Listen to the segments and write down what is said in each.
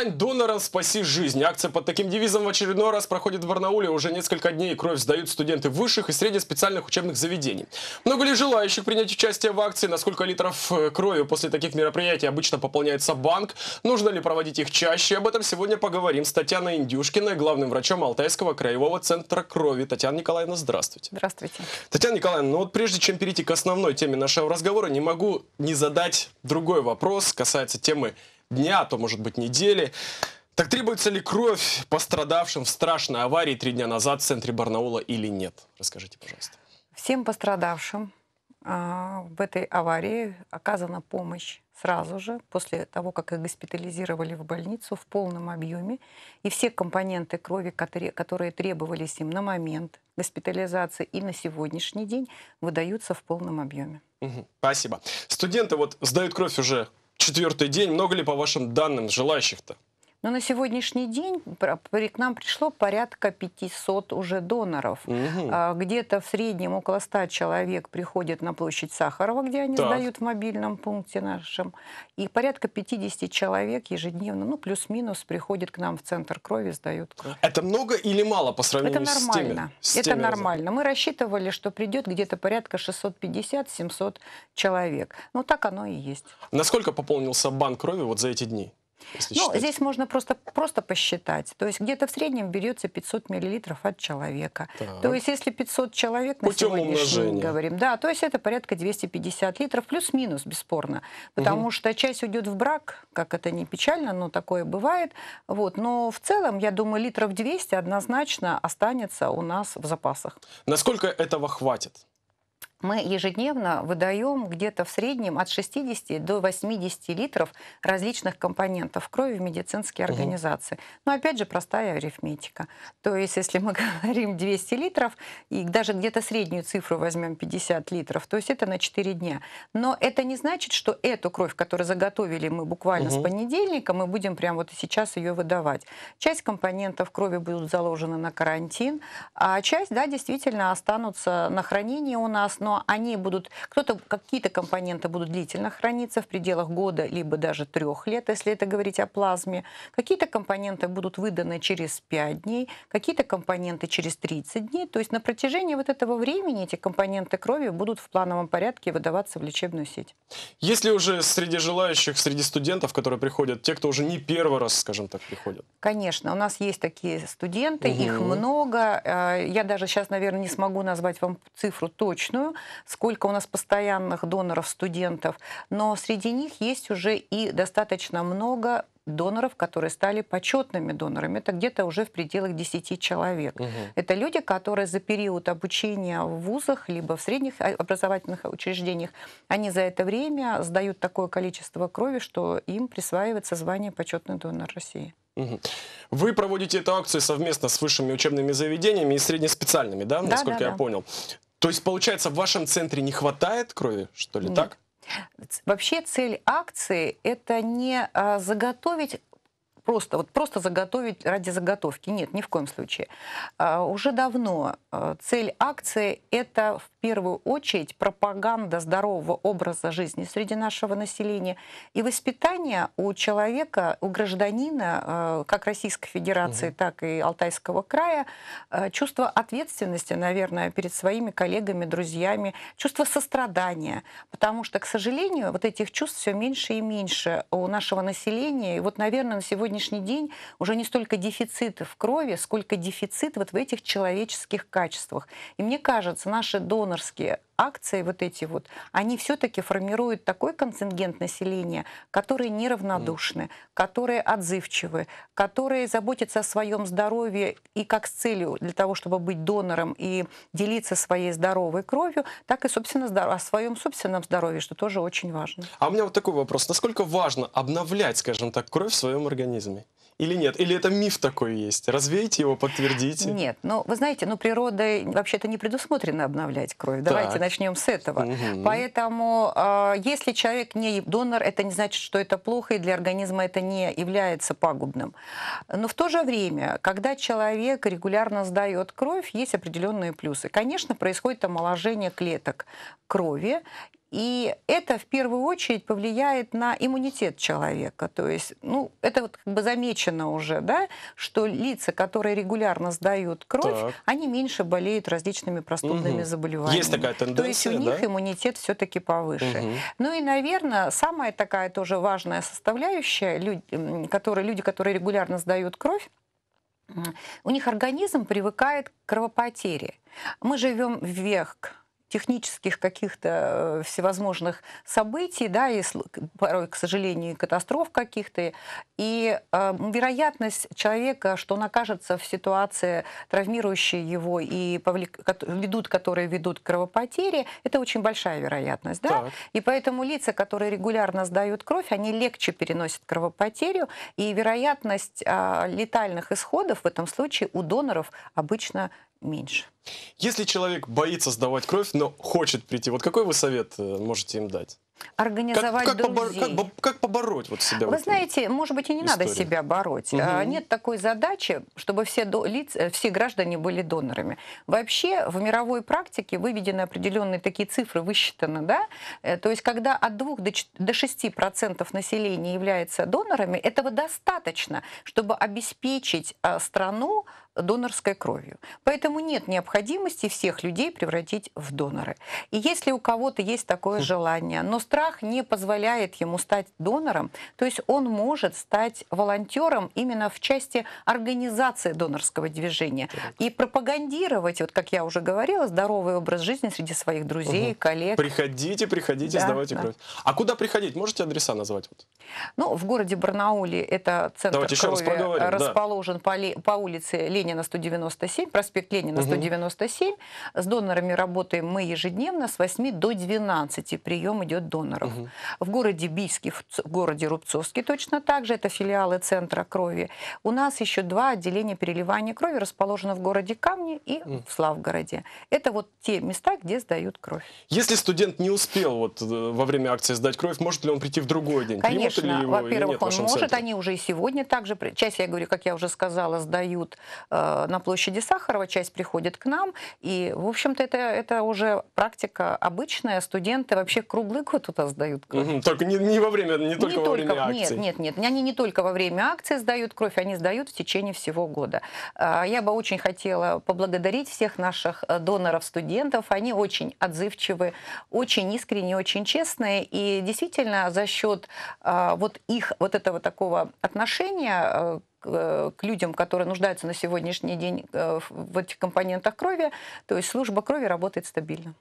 Стань донором, спаси жизнь. Акция под таким девизом в очередной раз проходит в Барнауле. Уже несколько дней кровь сдают студенты высших и средних специальных учебных заведений. Много ли желающих принять участие в акции? Насколько литров э, крови после таких мероприятий обычно пополняется банк? Нужно ли проводить их чаще? Об этом сегодня поговорим с Татьяной Индюшкиной, главным врачом Алтайского краевого центра крови. Татьяна Николаевна, здравствуйте. Здравствуйте. Татьяна Николаевна, ну вот прежде чем перейти к основной теме нашего разговора, не могу не задать другой вопрос, касается темы дня, а то может быть недели. Так требуется ли кровь пострадавшим в страшной аварии три дня назад в центре Барнаула или нет? Расскажите, пожалуйста. Всем пострадавшим а, в этой аварии оказана помощь сразу же, после того, как их госпитализировали в больницу в полном объеме. И все компоненты крови, которые требовались им на момент госпитализации и на сегодняшний день, выдаются в полном объеме. спасибо. Студенты вот сдают кровь уже четвертый день. Много ли, по вашим данным, желающих-то? Но на сегодняшний день к нам пришло порядка 500 уже доноров. Угу. Где-то в среднем около 100 человек приходят на площадь Сахарова, где они так. сдают в мобильном пункте нашем. И порядка 50 человек ежедневно, ну плюс-минус, приходят к нам в центр крови, сдают кровь. Это много или мало по сравнению Это нормально. с теми? С теми Это нормально. Мы рассчитывали, что придет где-то порядка 650-700 человек. Но ну, так оно и есть. Насколько пополнился банк крови вот за эти дни? ну, здесь можно просто, просто посчитать. То есть где-то в среднем берется 500 миллилитров от человека. Так. То есть если 500 человек Путем сегодняшний день говорим, да, то есть это порядка 250 литров, плюс-минус, бесспорно. Потому угу. что часть уйдет в брак, как это не печально, но такое бывает. Вот. Но в целом, я думаю, литров 200 однозначно останется у нас в запасах. Насколько этого хватит? мы ежедневно выдаем где-то в среднем от 60 до 80 литров различных компонентов крови в медицинские угу. организации. Но опять же простая арифметика. То есть если мы говорим 200 литров и даже где-то среднюю цифру возьмем 50 литров, то есть это на 4 дня. Но это не значит, что эту кровь, которую заготовили мы буквально угу. с понедельника, мы будем прямо вот сейчас ее выдавать. Часть компонентов крови будут заложены на карантин, а часть, да, действительно останутся на хранении у нас, но но они будут, кто-то, какие-то компоненты будут длительно храниться в пределах года, либо даже трех лет, если это говорить о плазме. Какие-то компоненты будут выданы через 5 дней, какие-то компоненты через 30 дней. То есть на протяжении вот этого времени эти компоненты крови будут в плановом порядке выдаваться в лечебную сеть. Если уже среди желающих, среди студентов, которые приходят, те, кто уже не первый раз, скажем так, приходят? Конечно, у нас есть такие студенты, угу. их много. Э, я даже сейчас, наверное, не смогу назвать вам цифру точную, сколько у нас постоянных доноров студентов, но среди них есть уже и достаточно много доноров, которые стали почетными донорами. Это где-то уже в пределах 10 человек. Угу. Это люди, которые за период обучения в вузах, либо в средних а, образовательных учреждениях, они за это время сдают такое количество крови, что им присваивается звание почетный донор России. Вы проводите эту акцию совместно с высшими учебными заведениями и среднеспециальными, да, да насколько да, я да. понял? То есть, получается, в вашем центре не хватает крови, что ли, Нет. так? Вообще цель акции это не а, заготовить просто, вот просто заготовить ради заготовки. Нет, ни в коем случае. А, уже давно а, цель акции – это первую очередь пропаганда здорового образа жизни среди нашего населения и воспитание у человека, у гражданина, э, как Российской Федерации, угу. так и Алтайского края, э, чувство ответственности, наверное, перед своими коллегами, друзьями, чувство сострадания, потому что, к сожалению, вот этих чувств все меньше и меньше у нашего населения. И вот, наверное, на сегодняшний день уже не столько дефицит в крови, сколько дефицит вот в этих человеческих качествах. И мне кажется, наши доны донорские акции вот эти вот, они все-таки формируют такой контингент населения, которые неравнодушны, mm. которые отзывчивы, которые заботятся о своем здоровье и как с целью для того, чтобы быть донором и делиться своей здоровой кровью, так и, собственно, о своем собственном здоровье, что тоже очень важно. А у меня вот такой вопрос. Насколько важно обновлять, скажем так, кровь в своем организме? или нет? Или это миф такой есть? Развейте его, подтвердите. Нет, ну вы знаете, ну природа вообще-то не предусмотрено обновлять кровь. Давайте так. начнем с этого. Угу. Поэтому э, если человек не донор, это не значит, что это плохо, и для организма это не является пагубным. Но в то же время, когда человек регулярно сдает кровь, есть определенные плюсы. Конечно, происходит омоложение клеток крови, и это в первую очередь повлияет на иммунитет человека. То есть, ну, это вот как бы замечено уже, да, что лица, которые регулярно сдают кровь, так. они меньше болеют различными простудными угу. заболеваниями. Есть такая тенденция, То есть у да? них иммунитет все-таки повыше. Угу. Ну и, наверное, самая такая тоже важная составляющая, люди, которые, люди, которые регулярно сдают кровь, у них организм привыкает к кровопотере. Мы живем в век технических каких-то э, всевозможных событий, да, и порой, к сожалению, катастроф каких-то. И э, вероятность человека, что он окажется в ситуации, травмирующей его и повлек... ведут, которые ведут к кровопотере, это очень большая вероятность, да. Так. И поэтому лица, которые регулярно сдают кровь, они легче переносят кровопотерю, и вероятность э, летальных исходов в этом случае у доноров обычно меньше. Если человек боится сдавать кровь, но хочет прийти, вот какой вы совет э, можете им дать? Организовать как, как, друзей. Побор, как, как побороть вот себя? Вы вот знаете, может быть, и не истории. надо себя бороть. Угу. Нет такой задачи, чтобы все, до, лиц, э, все граждане были донорами. Вообще в мировой практике выведены определенные такие цифры, высчитаны, да? Э, то есть когда от 2 до 6 процентов населения является донорами, этого достаточно, чтобы обеспечить а, страну донорской кровью. Поэтому нет необходимости всех людей превратить в доноры. И если у кого-то есть такое хм. желание, но страх не позволяет ему стать донором, то есть он может стать волонтером именно в части организации донорского движения и пропагандировать, вот как я уже говорила, здоровый образ жизни среди своих друзей, угу. коллег. Приходите, приходите, да, сдавайте да. кровь. А куда приходить? Можете адреса назвать? Вот? Ну, в городе Барнауле это центр Давайте крови расположен да. по, по улице Ленина 197, проспект Ленина 197. Угу. С донорами работаем мы ежедневно с 8 до 12 прием идет доноров. Угу. В городе Бийске, в городе Рубцовске точно так же, это филиалы центра крови. У нас еще два отделения переливания крови расположены в городе Камни и угу. в Славгороде. Это вот те места, где сдают кровь. Если студент не успел вот э, во время акции сдать кровь, может ли он прийти в другой день? Конечно. Конечно, во-первых, он может, центре? они уже и сегодня также, часть, я говорю, как я уже сказала, сдают э, на площади Сахарова, часть приходит к нам, и, в общем-то, это, это уже практика обычная, студенты вообще круглый год туда сдают кровь. Угу, только не, не во время, не только не во только, время акции Нет, нет, нет, они не только во время акции сдают кровь, они сдают в течение всего года. А, я бы очень хотела поблагодарить всех наших э, доноров-студентов, они очень отзывчивы, очень искренние, очень честные, и действительно за счет а, а, вот их вот этого такого отношения э, э, к людям, которые нуждаются на сегодняшний день э, в этих компонентах крови, то есть служба крови работает стабильно.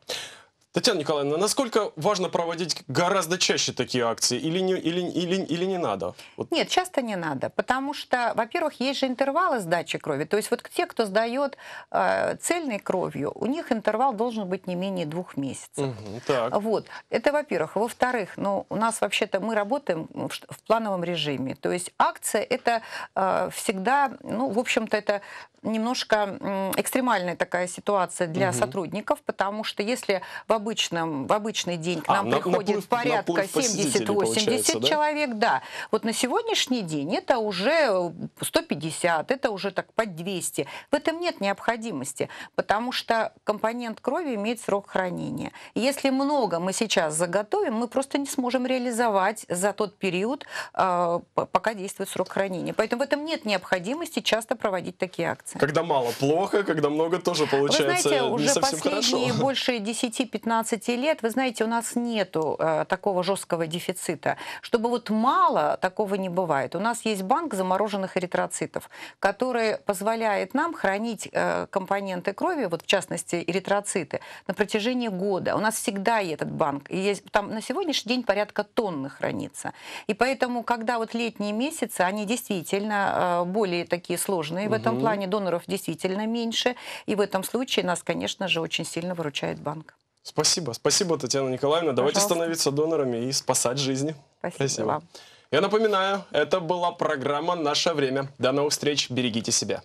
Татьяна Николаевна, насколько важно проводить гораздо чаще такие акции или не, или, или, или не надо? Вот. Нет, часто не надо, потому что, во-первых, есть же интервалы сдачи крови. То есть вот те, кто сдает э, цельной кровью, у них интервал должен быть не менее двух месяцев. Угу, так. Вот, это во-первых. Во-вторых, ну, у нас вообще-то мы работаем в, в плановом режиме. То есть акция это э, всегда, ну, в общем-то, это немножко экстремальная такая ситуация для угу. сотрудников, потому что если в, обычном, в обычный день к а, нам а, приходит на, на порядка 70-80 да? человек, да, вот на сегодняшний день это уже 150, это уже так под 200. В этом нет необходимости, потому что компонент крови имеет срок хранения. И если много мы сейчас заготовим, мы просто не сможем реализовать за тот период, а, пока действует срок хранения. Поэтому в этом нет необходимости часто проводить такие акции получается. Когда мало плохо, когда много тоже получается Вы знаете, уже не совсем последние хорошо. больше 10-15 лет, вы знаете, у нас нету э, такого жесткого дефицита. Чтобы вот мало, такого не бывает. У нас есть банк замороженных эритроцитов, который позволяет нам хранить э, компоненты крови, вот в частности эритроциты, на протяжении года. У нас всегда и этот банк. И есть, там на сегодняшний день порядка тонны хранится. И поэтому, когда вот летние месяцы, они действительно э, более такие сложные угу. в этом плане, до доноров действительно меньше, и в этом случае нас, конечно же, очень сильно выручает банк. Спасибо, спасибо, Татьяна Николаевна. Пожалуйста. Давайте становиться донорами и спасать жизни. Спасибо, спасибо. вам. Я напоминаю, это была программа «Наше время». До новых встреч, берегите себя.